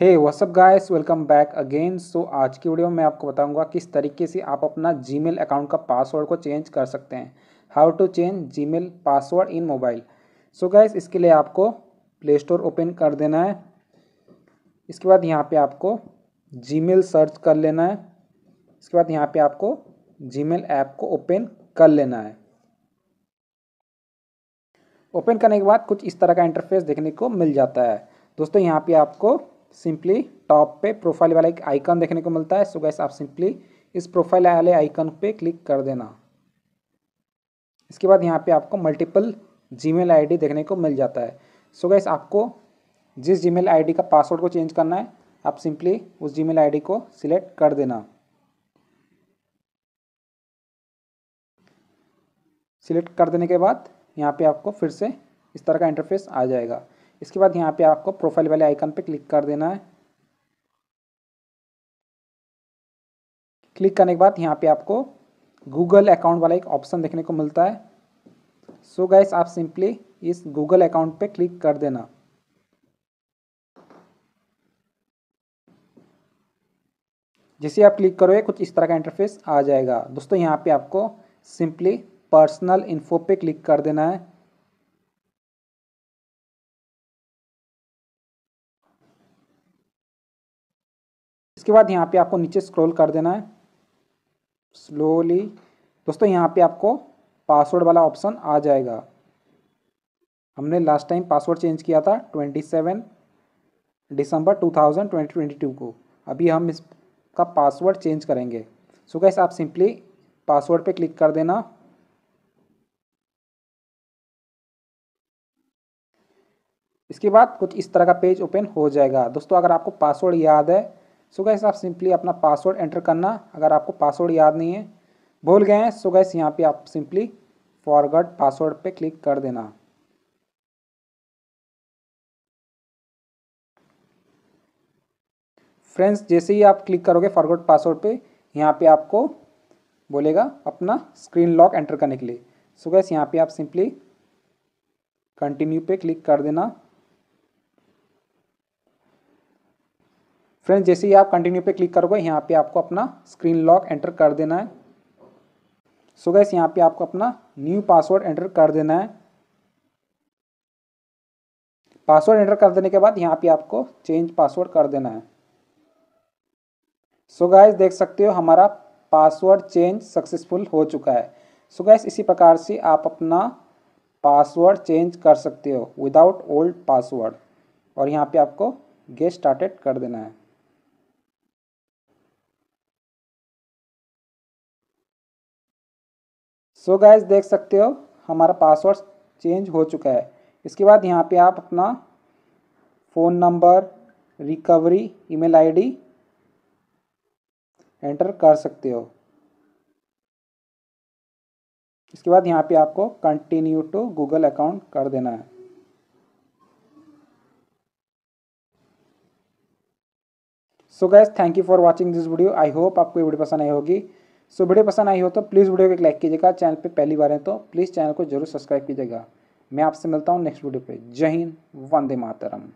हे what's up guys welcome back again so आज की video में मैं आपको बताऊंगा किस तरीके से आप अपना जीमेल अकाउंट का पासवर्ड को चेंज कर सकते हैं how to change Gmail password in mobile so guys इसके लिए आपको प्ले स्टोर ओपन कर देना है इसके बाद यहाँ पे आपको जीमेल सर्च कर लेना है इसके बाद यहाँ पे आपको जी ऐप को ओपन कर लेना है ओपन करने के बाद कुछ इस तरह का इंटरफेस देखने को मिल जाता है दोस्तों यहाँ पे आपको सिंपली टॉप पे प्रोफाइल वाला एक आइकन देखने को मिलता है सो गैस आप सिंपली इस प्रोफाइल वाले आइकन पे क्लिक कर देना इसके बाद यहाँ पे आपको मल्टीपल जीमेल आईडी देखने को मिल जाता है सो गैस आपको जिस जीमेल आईडी का पासवर्ड को चेंज करना है आप सिंपली उस जीमेल आईडी को सिलेक्ट कर देना सिलेक्ट कर देने के बाद यहाँ पे आपको फिर से इस तरह का इंटरफेस आ जाएगा इसके बाद यहाँ पे आपको प्रोफाइल वाले आइकन पे क्लिक कर देना है क्लिक करने के बाद यहाँ पे आपको गूगल अकाउंट वाला एक ऑप्शन देखने को मिलता है सो so गैस आप सिंपली इस गूगल अकाउंट पे क्लिक कर देना जैसे आप क्लिक करोगे कुछ इस तरह का इंटरफेस आ जाएगा दोस्तों यहाँ पे आपको सिंपली पर्सनल इन्फो पे क्लिक कर देना है इसके बाद यहाँ पे आपको नीचे स्क्रॉल कर देना है स्लोली दोस्तों यहाँ पे आपको पासवर्ड वाला ऑप्शन आ जाएगा हमने लास्ट टाइम पासवर्ड चेंज किया था ट्वेंटी सेवन दिसंबर two thousand twenty twenty two को अभी हम इसका पासवर्ड चेंज करेंगे सो so गैस आप सिंपली पासवर्ड पे क्लिक कर देना इसके बाद कुछ इस तरह का पेज ओपन हो जाएगा दोस्तों अगर आपको पासवर्ड याद है सो गैस आप सिंपली अपना पासवर्ड एंटर करना अगर आपको पासवर्ड याद नहीं है भूल गए हैं सो गैस यहाँ पे आप सिंपली फॉरवर्ड पासवर्ड पे क्लिक कर देना फ्रेंड्स जैसे ही आप क्लिक करोगे फॉरवर्ड पासवर्ड पे यहाँ पे आपको बोलेगा अपना स्क्रीन लॉक एंटर करने के लिए सो गैस यहाँ पे आप सिंपली कंटिन्यू पे क्लिक कर देना फ्रेंड्स जैसे ही आप कंटिन्यू पे क्लिक करोगे यहाँ पे आपको अपना स्क्रीन लॉक एंटर कर देना है सो गैस यहाँ पे आपको अपना न्यू पासवर्ड एंटर कर देना है पासवर्ड एंटर कर देने के बाद यहाँ पे आपको चेंज पासवर्ड कर देना है सो so गैस देख सकते हो हमारा पासवर्ड चेंज सक्सेसफुल हो चुका है सो so गैस इसी प्रकार से आप अपना पासवर्ड चेंज कर सकते हो विदाउट ओल्ड पासवर्ड और यहाँ पे आपको गेट स्टार्टेड कर देना है सो so गैस देख सकते हो हमारा पासवर्ड चेंज हो चुका है इसके बाद यहाँ पे आप अपना phone number recovery email ID enter कर सकते हो इसके बाद यहाँ पे आपको कंटिन्यू टू गूगल अकाउंट कर देना है so guys thank you for watching this video I hope आपको ये वीडियो पसंद आई होगी सो वीडियो पसंद आई हो तो प्लीज़ वीडियो को एक लाइक कीजिएगा चैनल पर पहली बार है तो प्लीज़ चैनल को जरूर सब्सक्राइब कीजिएगा मैं आपसे मिलता हूँ नेक्स्ट वीडियो पे जय हिंद वंदे मातरम